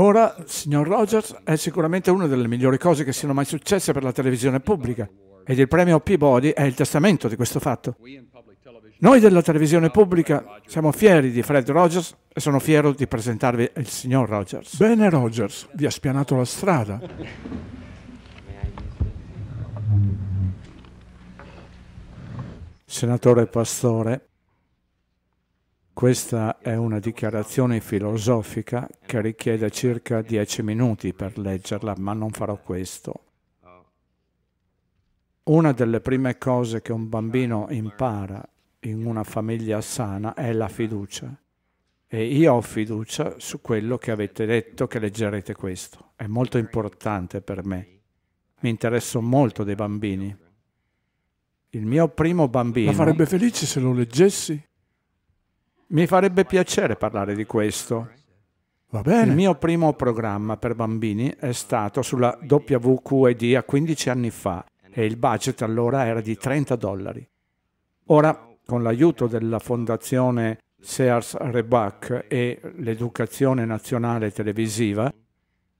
Ora, signor Rogers, è sicuramente una delle migliori cose che siano mai successe per la televisione pubblica ed il premio Peabody è il testamento di questo fatto. Noi della televisione pubblica siamo fieri di Fred Rogers e sono fiero di presentarvi il signor Rogers. Bene Rogers, vi ha spianato la strada. Senatore Pastore, questa è una dichiarazione filosofica che richiede circa dieci minuti per leggerla, ma non farò questo. Una delle prime cose che un bambino impara in una famiglia sana è la fiducia. E io ho fiducia su quello che avete detto che leggerete questo. È molto importante per me. Mi interesso molto dei bambini. Il mio primo bambino... Ma farebbe felice se lo leggessi? Mi farebbe piacere parlare di questo. Va bene. Il mio primo programma per bambini è stato sulla WQED a 15 anni fa e il budget allora era di 30 dollari. Ora, con l'aiuto della fondazione Sears Rebac e l'Educazione Nazionale Televisiva,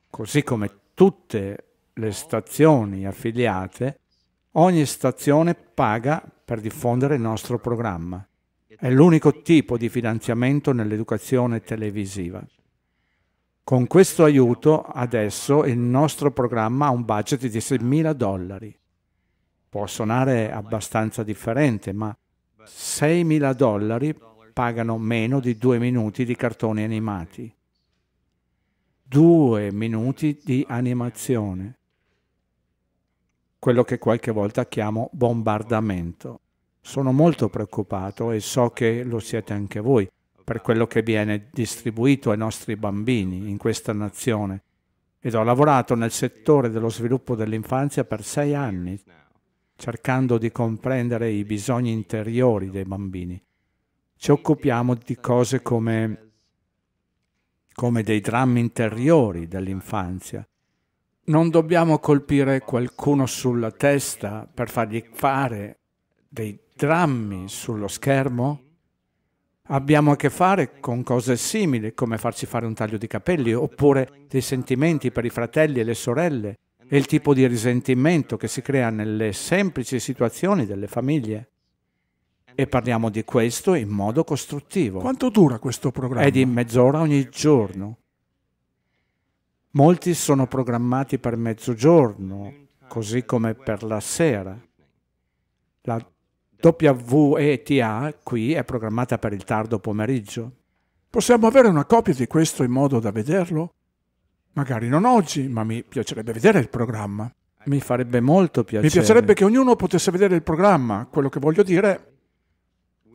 così come tutte le stazioni affiliate, ogni stazione paga per diffondere il nostro programma. È l'unico tipo di finanziamento nell'educazione televisiva. Con questo aiuto adesso il nostro programma ha un budget di 6.000 dollari. Può suonare abbastanza differente, ma 6.000 dollari pagano meno di due minuti di cartoni animati. Due minuti di animazione. Quello che qualche volta chiamo bombardamento. Sono molto preoccupato e so che lo siete anche voi per quello che viene distribuito ai nostri bambini in questa nazione ed ho lavorato nel settore dello sviluppo dell'infanzia per sei anni, cercando di comprendere i bisogni interiori dei bambini. Ci occupiamo di cose come, come dei drammi interiori dell'infanzia. Non dobbiamo colpire qualcuno sulla testa per fargli fare dei drammi sullo schermo, abbiamo a che fare con cose simili, come farci fare un taglio di capelli, oppure dei sentimenti per i fratelli e le sorelle, e il tipo di risentimento che si crea nelle semplici situazioni delle famiglie. E parliamo di questo in modo costruttivo. Quanto dura questo programma? È di mezz'ora ogni giorno. Molti sono programmati per mezzogiorno, così come per la sera. La WETA qui è programmata per il tardo pomeriggio. Possiamo avere una copia di questo in modo da vederlo? Magari non oggi, ma mi piacerebbe vedere il programma. Mi farebbe molto piacere. Mi piacerebbe che ognuno potesse vedere il programma. Quello che voglio dire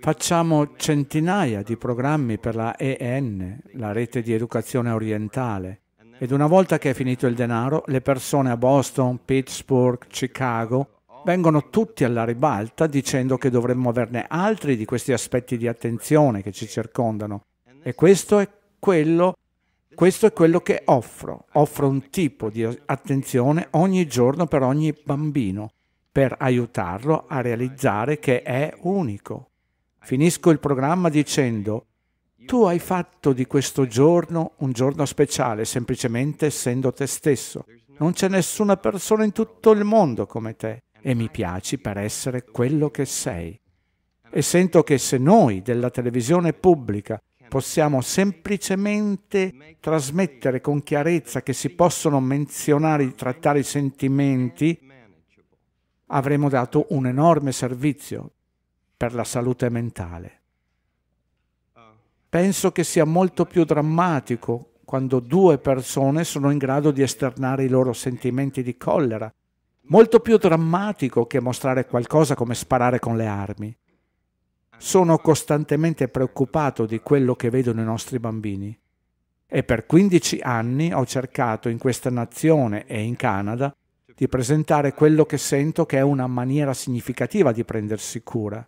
Facciamo centinaia di programmi per la EN, la rete di educazione orientale, ed una volta che è finito il denaro, le persone a Boston, Pittsburgh, Chicago vengono tutti alla ribalta dicendo che dovremmo averne altri di questi aspetti di attenzione che ci circondano. E questo è quello, questo è quello che offro. Offro un tipo di attenzione ogni giorno per ogni bambino, per aiutarlo a realizzare che è unico. Finisco il programma dicendo, tu hai fatto di questo giorno un giorno speciale, semplicemente essendo te stesso. Non c'è nessuna persona in tutto il mondo come te e mi piaci per essere quello che sei. E sento che se noi della televisione pubblica possiamo semplicemente trasmettere con chiarezza che si possono menzionare, e trattare i sentimenti, avremo dato un enorme servizio per la salute mentale. Penso che sia molto più drammatico quando due persone sono in grado di esternare i loro sentimenti di collera, molto più drammatico che mostrare qualcosa come sparare con le armi. Sono costantemente preoccupato di quello che vedono i nostri bambini e per 15 anni ho cercato in questa nazione e in Canada di presentare quello che sento che è una maniera significativa di prendersi cura.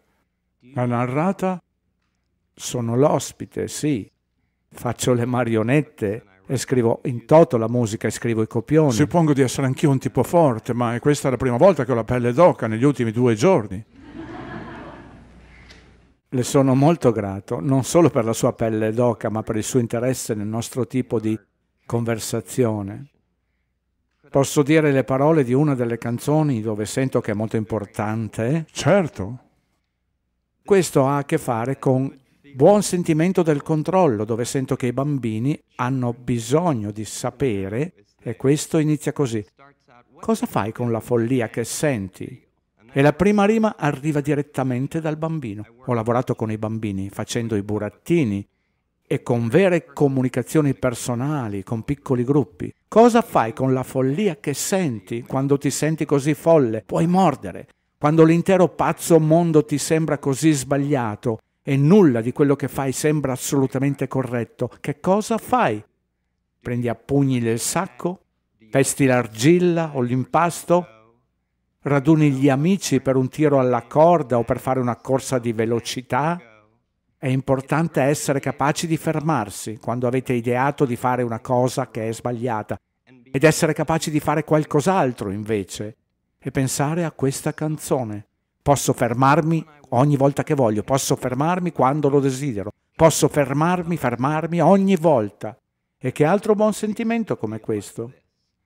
La narrata? Sono l'ospite, sì. Faccio le marionette, e scrivo in toto la musica e scrivo i copioni. Suppongo di essere anch'io un tipo forte, ma è questa la prima volta che ho la pelle d'oca negli ultimi due giorni. Le sono molto grato, non solo per la sua pelle d'oca, ma per il suo interesse nel nostro tipo di conversazione. Posso dire le parole di una delle canzoni dove sento che è molto importante? Certo. Questo ha a che fare con buon sentimento del controllo, dove sento che i bambini hanno bisogno di sapere e questo inizia così. Cosa fai con la follia che senti? E la prima rima arriva direttamente dal bambino. Ho lavorato con i bambini facendo i burattini e con vere comunicazioni personali, con piccoli gruppi. Cosa fai con la follia che senti quando ti senti così folle? Puoi mordere. Quando l'intero pazzo mondo ti sembra così sbagliato, e nulla di quello che fai sembra assolutamente corretto, che cosa fai? Prendi a pugni il sacco? Pesti l'argilla o l'impasto? Raduni gli amici per un tiro alla corda o per fare una corsa di velocità? È importante essere capaci di fermarsi quando avete ideato di fare una cosa che è sbagliata ed essere capaci di fare qualcos'altro invece e pensare a questa canzone. Posso fermarmi ogni volta che voglio, posso fermarmi quando lo desidero, posso fermarmi, fermarmi ogni volta. E che altro buon sentimento come questo?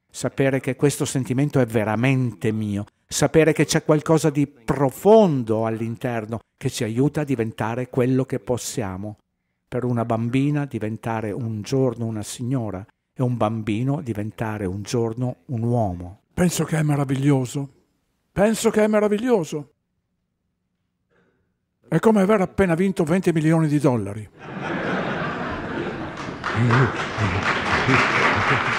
Sapere che questo sentimento è veramente mio, sapere che c'è qualcosa di profondo all'interno che ci aiuta a diventare quello che possiamo. Per una bambina diventare un giorno una signora e un bambino diventare un giorno un uomo. Penso che è meraviglioso. Penso che è meraviglioso. È come aver appena vinto 20 milioni di dollari.